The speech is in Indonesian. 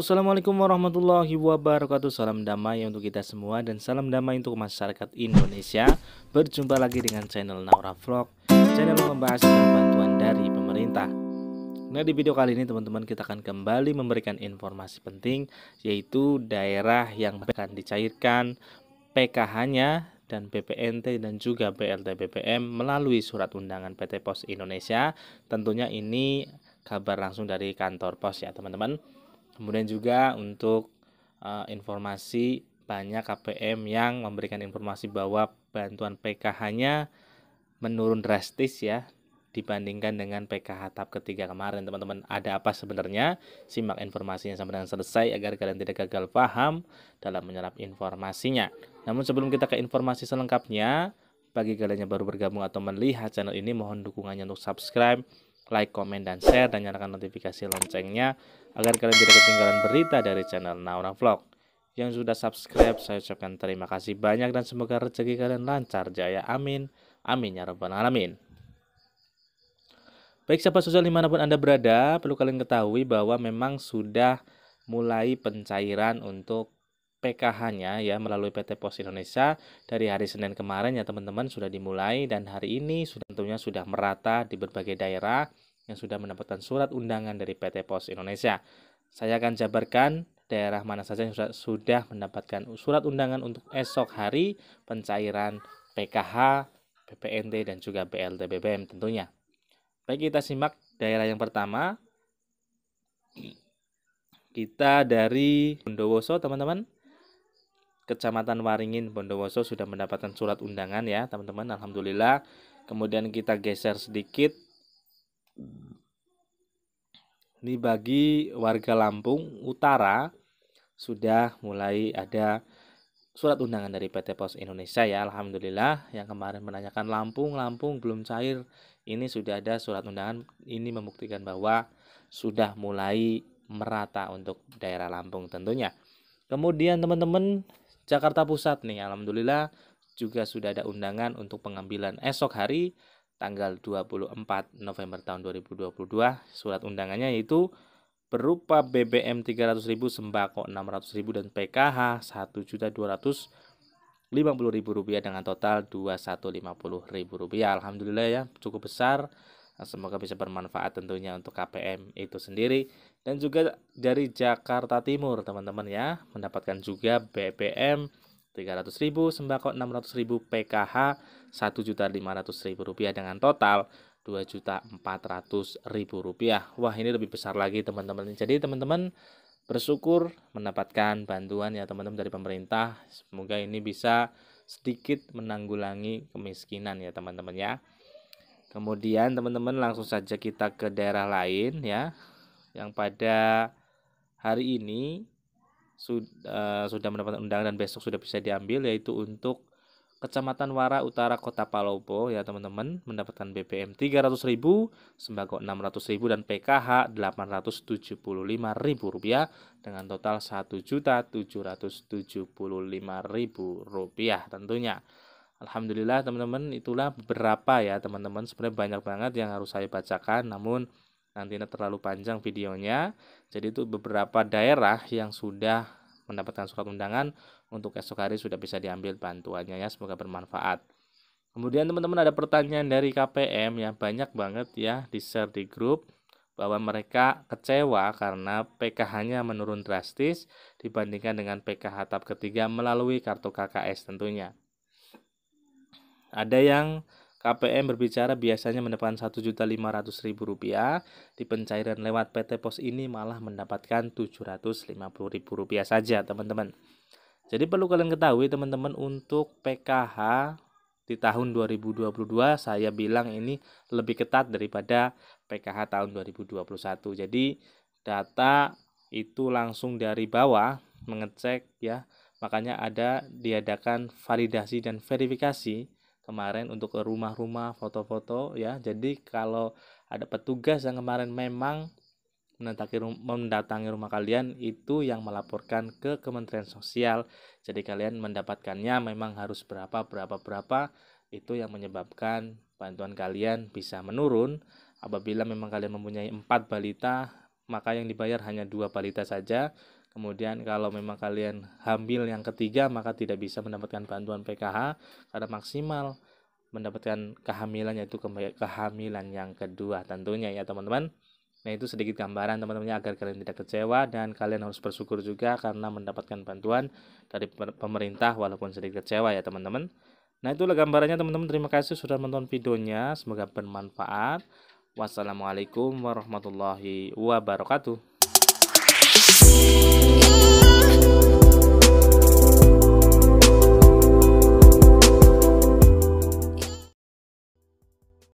assalamualaikum warahmatullahi wabarakatuh Salam damai untuk kita semua dan salam damai untuk masyarakat Indonesia Berjumpa lagi dengan channel Naura Vlog Channel membahas membahas bantuan dari pemerintah Nah di video kali ini teman-teman kita akan kembali memberikan informasi penting Yaitu daerah yang akan dicairkan PKH-nya dan PPNT dan juga BLT BPM melalui surat undangan PT Pos Indonesia. Tentunya ini kabar langsung dari kantor pos ya, teman-teman. Kemudian juga untuk uh, informasi banyak KPM yang memberikan informasi bahwa bantuan PKH-nya menurun drastis ya dibandingkan dengan PKH tahap ketiga kemarin teman-teman ada apa sebenarnya simak informasinya sampai dengan selesai agar kalian tidak gagal paham dalam menyerap informasinya namun sebelum kita ke informasi selengkapnya bagi kalian yang baru bergabung atau melihat channel ini mohon dukungannya untuk subscribe like, comment, dan share, dan nyalakan notifikasi loncengnya agar kalian tidak ketinggalan berita dari channel Naura Vlog. Yang sudah subscribe, saya ucapkan terima kasih banyak dan semoga rezeki kalian lancar, jaya, amin. Amin ya rabbal alamin. Baik sahabat sosial dimanapun Anda berada, perlu kalian ketahui bahwa memang sudah mulai pencairan untuk PKH-nya ya melalui PT Pos Indonesia dari hari Senin kemarin ya teman-teman sudah dimulai dan hari ini sudah tentunya sudah merata di berbagai daerah yang sudah mendapatkan surat undangan dari PT Pos Indonesia. Saya akan jabarkan daerah mana saja yang sudah, sudah mendapatkan surat undangan untuk esok hari pencairan PKH, PPNT dan juga BLT BBM tentunya. Baik kita simak daerah yang pertama. Kita dari Bondowoso teman-teman. Kecamatan Waringin Bondowoso sudah mendapatkan surat undangan ya teman-teman Alhamdulillah kemudian kita geser sedikit ini bagi warga Lampung Utara sudah mulai ada surat undangan dari PT Pos Indonesia ya Alhamdulillah yang kemarin menanyakan Lampung Lampung belum cair ini sudah ada surat undangan ini membuktikan bahwa sudah mulai merata untuk daerah Lampung tentunya kemudian teman-teman Jakarta Pusat nih alhamdulillah juga sudah ada undangan untuk pengambilan esok hari tanggal 24 November tahun 2022. Surat undangannya yaitu berupa BBM 300.000, sembako 600.000 dan PKH 1.250.000 rupiah dengan total 2150.000 rupiah. Alhamdulillah ya cukup besar Nah, semoga bisa bermanfaat tentunya untuk KPM itu sendiri dan juga dari Jakarta Timur teman-teman ya mendapatkan juga BBM 300.000, sembako 600.000, PKH 1.500.000 rupiah dengan total 2.400.000 rupiah. Wah ini lebih besar lagi teman-teman. Jadi teman-teman bersyukur mendapatkan bantuan ya teman-teman dari pemerintah. Semoga ini bisa sedikit menanggulangi kemiskinan ya teman-teman ya. Kemudian teman-teman langsung saja kita ke daerah lain ya yang pada hari ini sudah, eh, uh, sudah mendapat undangan dan besok sudah bisa diambil yaitu untuk Kecamatan Wara Utara Kota Palopo ya teman-teman mendapatkan BBM ribu, sembako ribu dan PKH ribu rupiah dengan total 1.775.000 rupiah tentunya. Alhamdulillah teman-teman itulah beberapa ya teman-teman sebenarnya banyak banget yang harus saya bacakan namun nantinya terlalu panjang videonya jadi itu beberapa daerah yang sudah mendapatkan surat undangan untuk esok hari sudah bisa diambil bantuannya ya semoga bermanfaat kemudian teman-teman ada pertanyaan dari KPM yang banyak banget ya di share di grup bahwa mereka kecewa karena PKH-nya menurun drastis dibandingkan dengan PKH tahap ketiga melalui kartu KKS tentunya. Ada yang KPM berbicara biasanya mendapatkan Rp1.500.000, di pencairan lewat PT Pos ini malah mendapatkan Rp750.000 saja, teman-teman. Jadi perlu kalian ketahui teman-teman untuk PKH di tahun 2022 saya bilang ini lebih ketat daripada PKH tahun 2021. Jadi data itu langsung dari bawah mengecek ya. Makanya ada diadakan validasi dan verifikasi kemarin untuk ke rumah-rumah foto-foto ya. Jadi kalau ada petugas yang kemarin memang mendatangi mendatangi rumah kalian itu yang melaporkan ke Kementerian Sosial. Jadi kalian mendapatkannya memang harus berapa berapa berapa itu yang menyebabkan bantuan kalian bisa menurun. Apabila memang kalian mempunyai empat balita, maka yang dibayar hanya dua balita saja Kemudian kalau memang kalian hamil yang ketiga maka tidak bisa mendapatkan bantuan PKH karena maksimal mendapatkan kehamilan yaitu kehamilan yang kedua tentunya ya teman-teman. Nah itu sedikit gambaran teman teman agar kalian tidak kecewa dan kalian harus bersyukur juga karena mendapatkan bantuan dari pemerintah walaupun sedikit kecewa ya teman-teman. Nah itulah gambarannya teman-teman. Terima kasih sudah menonton videonya. Semoga bermanfaat. Wassalamualaikum warahmatullahi wabarakatuh.